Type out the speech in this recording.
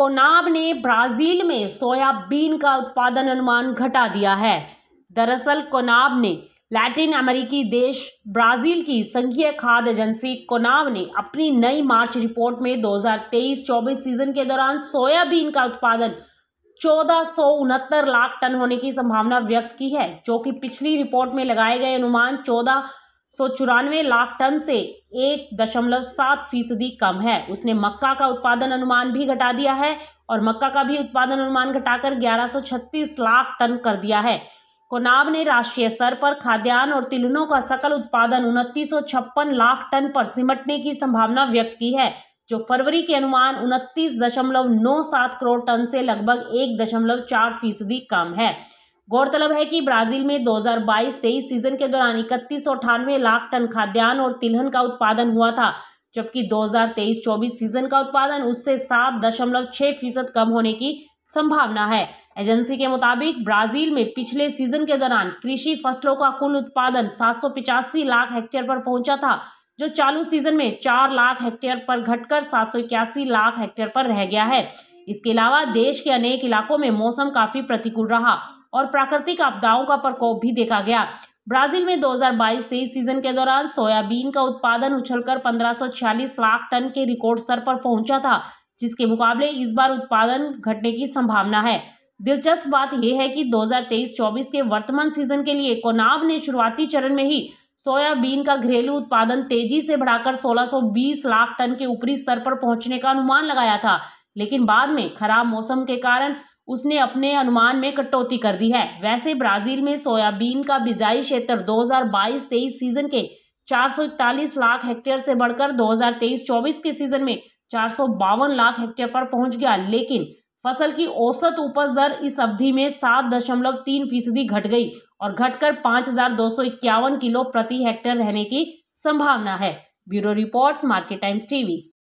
कोनाब ने ब्राजील में सोयाबीन का उत्पादन अनुमान घटा दिया है दरअसल कोनाब ने लैटिन अमेरिकी देश ब्राजील की संघीय खाद एजेंसी कोनाव ने अपनी नई मार्च रिपोर्ट में 2023-24 सीजन के दौरान सोयाबीन का उत्पादन चौदह लाख टन होने की संभावना व्यक्त की है जो कि पिछली रिपोर्ट में लगाए गए अनुमान चौदह सौ चौरानवे लाख टन से एक दशमलव सात फीसदी कम है उसने मक्का का उत्पादन अनुमान भी घटा दिया है और मक्का का भी उत्पादन अनुमान घटाकर 1136 लाख टन कर दिया है कोनाब ने राष्ट्रीय स्तर पर खाद्यान्न और तिलनों का सकल उत्पादन उनतीस लाख टन पर सिमटने की संभावना व्यक्त की है जो फरवरी के अनुमान उनतीस दशमलव नौ सात करोड़ टन से लगभग एक दशमलव चार फीसदी कम है गौरतलब है कि ब्राजील में 2022-23 सीजन के दौरान इकतीस लाख टन खाद्यान्न और तिलहन का उत्पादन हुआ था जबकि 2023-24 सीजन का उत्पादन उससे सात दशमलव छः फीसद कम होने की संभावना है एजेंसी के मुताबिक ब्राजील में पिछले सीजन के दौरान कृषि फसलों का कुल उत्पादन सात लाख हेक्टेयर पर पहुंचा था जो चालू सीजन में चार लाख हेक्टेयर पर घटकर सात लाख हेक्टेयर पर रह गया है इसके अलावा देश के अनेक इलाकों में मौसम काफी प्रतिकूल रहा और प्राकृतिक आपदाओं का प्रकोप भी देखा गया ब्राजील में 2022-23 सीजन के दौरान सोयाबीन का उत्पादन उछलकर 1546 लाख टन के रिकॉर्ड स्तर पर पहुंचा था जिसके मुकाबले इस बार उत्पादन घटने की संभावना है दिलचस्प बात यह है कि 2023-24 के वर्तमान सीजन के लिए कोनाब ने शुरुआती चरण में ही सोयाबीन का घरेलू उत्पादन तेजी से बढ़ाकर 1620 लाख टन के ऊपरी स्तर पर पहुंचने का अनुमान लगाया था लेकिन बाद में खराब मौसम के कारण उसने अपने अनुमान में कटौती कर दी है वैसे ब्राजील में सोयाबीन का बिजाई क्षेत्र 2022-23 सीजन के 441 लाख हेक्टेयर से बढ़कर 2023-24 के सीजन में चार लाख हेक्टेयर पर पहुंच गया लेकिन फसल की औसत उपज दर इस अवधि में सात दशमलव तीन फीसदी घट गई और घटकर पाँच हजार दो सौ इक्यावन किलो प्रति हेक्टेयर रहने की संभावना है bureau report market times TV